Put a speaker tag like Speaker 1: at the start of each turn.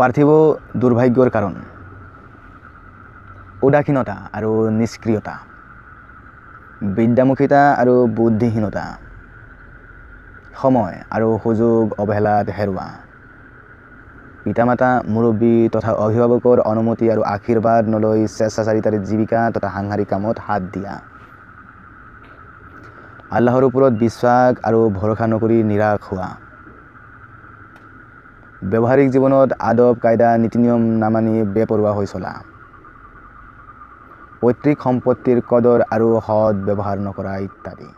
Speaker 1: পাৰ্থিৱ দুৰ্ভাগ্যৰ কাৰণ উদাসীনতা আৰু নিষ্ক্ৰিয়তা বিদ্যামুখিতা আৰু বুদ্ধিহীনতা সময় আৰু সুযোগ অৱহেলাত হেৰুৱা পিতা মাতা মুৰব্বী তথা অভিভাৱকৰ অনুমতি আৰু আশীৰ্বাদ নলৈ স্বেচ্ছাচাৰিতাৰ জীৱিকা তথা সাংঘাৰিক কামত হাত দিয়া আল্লাহৰ ওপৰত বিশ্বাস আৰু ভৰসা নকৰি নিৰাশ হোৱা ব্যৱহাৰিক জীৱনত আদব কায়দা নীতি নিয়ম নামানি বেপৰুৱা হৈ চলা পৈতৃক সম্পত্তিৰ কদৰ আৰু সদ ব্যৱহাৰ নকৰা ইত্যাদি